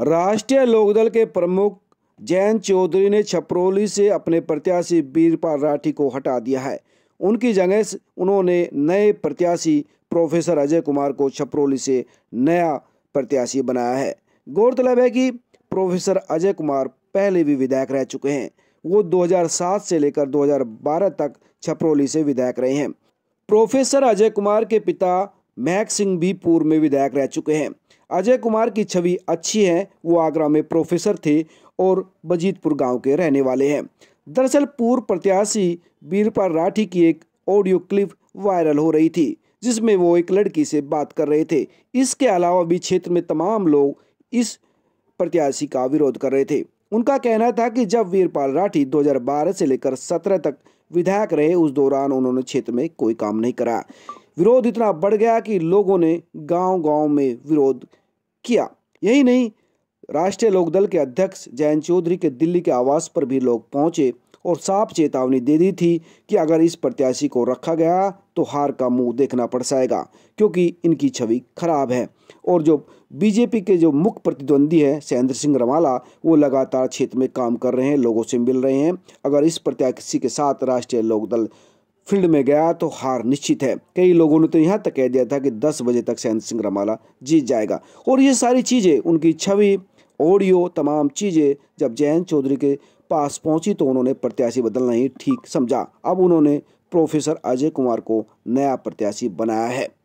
राष्ट्रीय लोकदल के प्रमुख जैन चौधरी ने छपरौली से अपने प्रत्याशी वीरपाल राठी को हटा दिया है उनकी जगह उन्होंने नए प्रत्याशी प्रोफेसर अजय कुमार को छपरौली से नया प्रत्याशी बनाया है गौरतलब है कि प्रोफेसर अजय कुमार पहले भी विधायक रह चुके हैं वो 2007 से लेकर 2012 तक छपरौली से विधायक रहे हैं प्रोफेसर अजय कुमार के पिता महक सिंह भी पूर्व में विधायक रह चुके हैं अजय कुमार की छवि अच्छी है वो आगरा में प्रोफेसर थे और बजीतपुर गांव के रहने वाले हैं दरअसल पूर्व प्रत्याशी बीरपाल राठी की एक ऑडियो क्लिप वायरल हो रही थी जिसमें वो एक लड़की से बात कर रहे थे इसके अलावा भी क्षेत्र में तमाम लोग इस प्रत्याशी का विरोध कर रहे थे उनका कहना था कि जब वीरपाल राठी 2012 से लेकर 17 तक विधायक रहे उस दौरान उन्होंने क्षेत्र में कोई काम नहीं करा विरोध इतना बढ़ गया कि लोगों ने गांव-गांव में विरोध किया यही नहीं राष्ट्रीय लोकदल के अध्यक्ष जयंत चौधरी के दिल्ली के आवास पर भी लोग पहुंचे और साफ चेतावनी दे दी थी कि अगर इस प्रत्याशी को रखा गया तो हार का मुंह देखना पड़ जाएगा क्योंकि इनकी छवि खराब है और जो बीजेपी के जो मुख्य प्रतिद्वंदी है सहेंद्र सिंह रमाला वो लगातार क्षेत्र में काम कर रहे हैं लोगों से मिल रहे हैं अगर इस प्रत्याशी के साथ राष्ट्रीय लोकदल फील्ड में गया तो हार निश्चित है कई लोगों ने तो यहाँ तक कह दिया था कि 10 बजे तक सैन सिंह रमाला जीत जाएगा और ये सारी चीज़ें उनकी छवि ऑडियो तमाम चीज़ें जब जयंत चौधरी के पास पहुंची तो उन्होंने प्रत्याशी बदलना ही ठीक समझा अब उन्होंने प्रोफेसर अजय कुमार को नया प्रत्याशी बनाया है